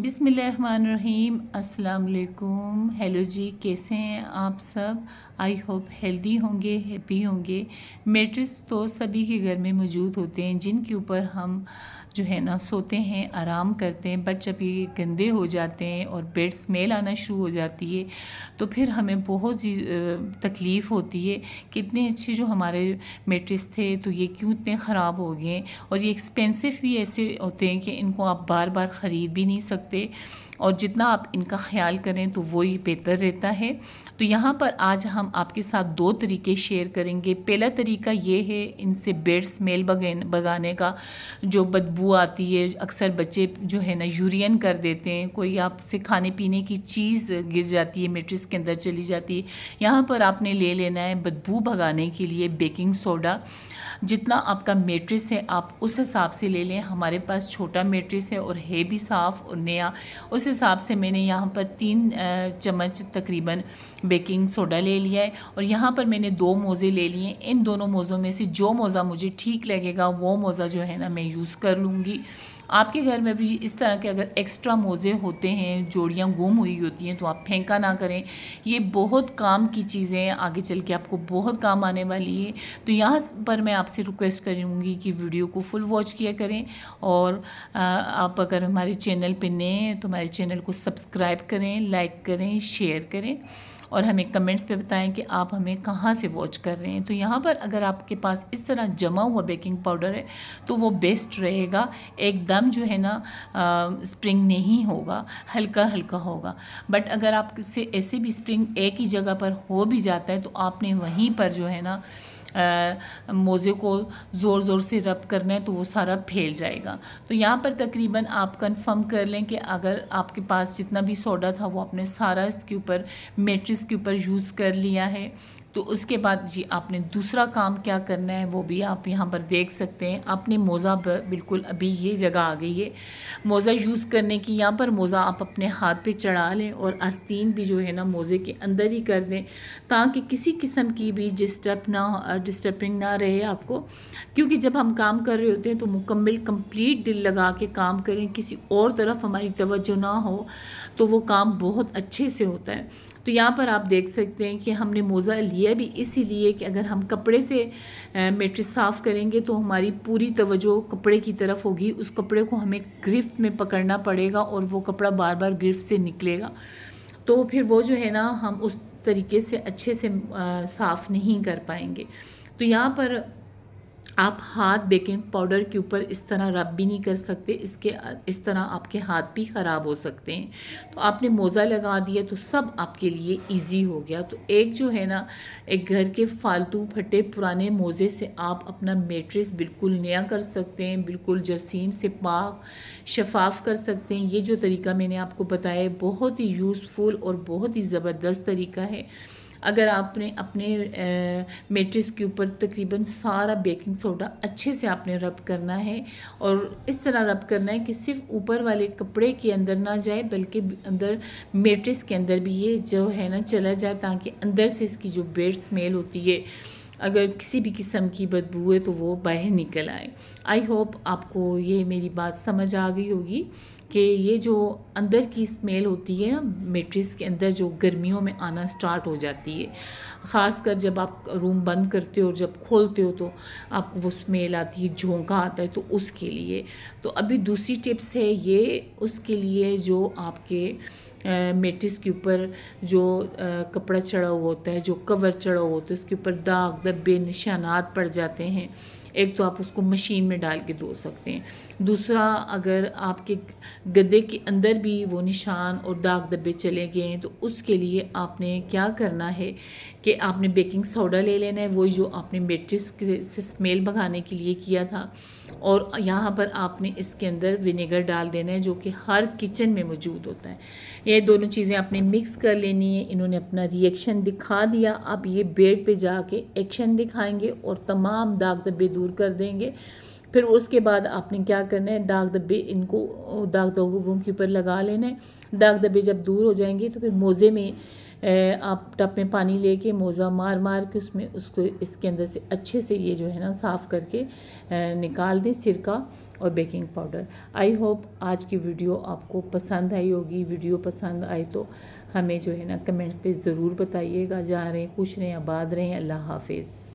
बिसमीम अलकुम हेलो जी कैसे हैं आप सब आई होप हेल्दी होंगे हैप्पी होंगे मेट्रिक्स तो सभी के घर में मौजूद होते हैं जिनके ऊपर हम जो है ना सोते हैं आराम करते हैं बट जब ये गंदे हो जाते हैं और बेड स्मेल आना शुरू हो जाती है तो फिर हमें बहुत तकलीफ़ होती है कितने अच्छे जो हमारे मेट्रिक्स थे तो ये क्यों इतने ख़राब हो गए और ये एक्सपेंसिव भी ऐसे होते हैं कि इनको आप बार बार ख़रीद भी नहीं सकते सकते और जितना आप इनका ख्याल करें तो वही बेहतर रहता है तो यहाँ पर आज हम आपके साथ दो तरीके शेयर करेंगे पहला तरीका ये है इनसे बेड स्मेल भगाने का जो बदबू आती है अक्सर बच्चे जो है ना यूरियन कर देते हैं कोई आपसे खाने पीने की चीज़ गिर जाती है मेट्रिस के अंदर चली जाती है यहाँ पर आपने ले लेना है बदबू भगाने के लिए बेकिंग सोडा जितना आपका मेट्रिस है आप उस हिसाब से ले लें हमारे पास छोटा मेट्रिस है और है भी साफ़ और गया उस हिसाब से मैंने यहाँ पर तीन चम्मच तकरीबन बेकिंग सोडा ले लिया है और यहाँ पर मैंने दो मोज़े ले लिए इन दोनों मोज़ों में से जो मोज़ा मुझे ठीक लगेगा वो मोज़ा जो है ना मैं यूज़ कर लूँगी आपके घर में भी इस तरह के अगर एक्स्ट्रा मोज़े होते हैं जोड़ियाँ गुम हुई होती हैं तो आप फेंका ना करें ये बहुत काम की चीज़ें आगे चल के आपको बहुत काम आने वाली है तो यहाँ पर मैं आपसे रिक्वेस्ट करूँगी कि वीडियो को फुल वॉच किया करें और आप अगर हमारे चैनल पर नए हैं तो हमारे चैनल को सब्सक्राइब करें लाइक करें शेयर करें और हमें कमेंट्स पे बताएं कि आप हमें कहाँ से वॉच कर रहे हैं तो यहाँ पर अगर आपके पास इस तरह जमा हुआ बेकिंग पाउडर है तो वो बेस्ट रहेगा एकदम जो है ना आ, स्प्रिंग नहीं होगा हल्का हल्का होगा बट अगर आपसे ऐसे भी स्प्रिंग एक ही जगह पर हो भी जाता है तो आपने वहीं पर जो है ना मोज़े को ज़ोर ज़ोर से रब करना है तो वो सारा फैल जाएगा तो यहाँ पर तकरीबन आप कंफर्म कर लें कि अगर आपके पास जितना भी सोडा था वो आपने सारा इसके ऊपर मेट्रिस के ऊपर यूज़ कर लिया है तो उसके बाद जी आपने दूसरा काम क्या करना है वो भी आप यहाँ पर देख सकते हैं आपने मोज़ा बिल्कुल अभी ये जगह आ गई है मोज़ा यूज़ करने की यहाँ पर मोज़ा आप अपने हाथ पे चढ़ा लें और आस्तीन भी जो है ना मोज़े के अंदर ही कर दें ताकि किसी किस्म की भी डिस्टर्ब ना डिस्टर्बिंग ना रहे आपको क्योंकि जब हम काम कर रहे होते हैं तो मुकम्मल कम्प्लीट दिल लगा के काम करें किसी और तरफ हमारी तोज्जो ना हो तो वो काम बहुत अच्छे से होता है तो यहाँ पर आप देख सकते हैं कि हमने मोज़ा लिया भी इसीलिए कि अगर हम कपड़े से मेट्रिस साफ़ करेंगे तो हमारी पूरी तवज्जो कपड़े की तरफ होगी उस कपड़े को हमें गिरफ्त में पकड़ना पड़ेगा और वो कपड़ा बार बार गिरफ्त से निकलेगा तो फिर वो जो है ना हम उस तरीके से अच्छे से साफ़ नहीं कर पाएंगे तो यहाँ पर आप हाथ बेकिंग पाउडर के ऊपर इस तरह रब भी नहीं कर सकते इसके इस तरह आपके हाथ भी ख़राब हो सकते हैं तो आपने मोज़ा लगा दिया तो सब आपके लिए इजी हो गया तो एक जो है ना एक घर के फालतू फटे पुराने मोज़े से आप अपना मेट्रिस बिल्कुल नया कर सकते हैं बिल्कुल जरसीम से पाक शफाफ कर सकते हैं ये जो तरीका मैंने आपको बताया बहुत ही यूज़फुल और बहुत ही ज़बरदस्त तरीका है अगर आपने अपने मेट्रिक्स के ऊपर तकरीबन सारा बेकिंग सोडा अच्छे से आपने रब करना है और इस तरह रब करना है कि सिर्फ ऊपर वाले कपड़े के अंदर ना जाए बल्कि अंदर मेट्रिक्स के अंदर भी ये जो है ना चला जाए ताकि अंदर से इसकी जो बेड स्मेल होती है अगर किसी भी किस्म की बदबू है तो वो बाहर निकल आए आई होप आपको ये मेरी बात समझ आ गई होगी कि ये जो अंदर की स्मेल होती है ना मेट्रिस के अंदर जो गर्मियों में आना स्टार्ट हो जाती है ख़ासकर जब आप रूम बंद करते हो और जब खोलते हो तो आपको वो स्मेल आती है झोंका आता है तो उसके लिए तो अभी दूसरी टिप्स है ये उसके लिए जो आपके मेट्रिस के ऊपर जो कपड़ा चढ़ा हुआ होता है जो कवर चढ़ा हुआ होता है उसके ऊपर दाग धब्बे निशानात पड़ जाते हैं एक तो आप उसको मशीन में डाल के धो सकते हैं दूसरा अगर आपके गद्दे के अंदर भी वो निशान और दाग धब्बे चले गए हैं तो उसके लिए आपने क्या करना है कि आपने बेकिंग सोडा ले लेना है वही जो आपने मेट्रिस से स्मेल भगाने के लिए किया था और यहाँ पर आपने इसके अंदर विनेगर डाल देना है जो कि हर किचन में मौजूद होता है ये दोनों चीज़ें आपने मिक्स कर लेनी है इन्होंने अपना रिएक्शन दिखा दिया आप ये बेड पे जाके एक्शन दिखाएंगे और तमाम दाग धब्बे दूर दूर कर देंगे फिर उसके बाद आपने क्या करना है दाग धब्बे इनको दाग दबों के ऊपर लगा लेना है दाग धब्बे जब दूर हो जाएंगे तो फिर मोज़े में आप टप में पानी लेके मोज़ा मार मार के उसमें उसको इसके अंदर से अच्छे से ये जो है ना साफ़ करके निकाल दें सिरका और बेकिंग पाउडर आई होप आज की वीडियो आपको पसंद आई होगी वीडियो पसंद आई तो हमें जो है ना कमेंट्स पे ज़रूर बताइएगा जा रहे हैं खुश रहें आबाद रहें अल्लाह हाफिज़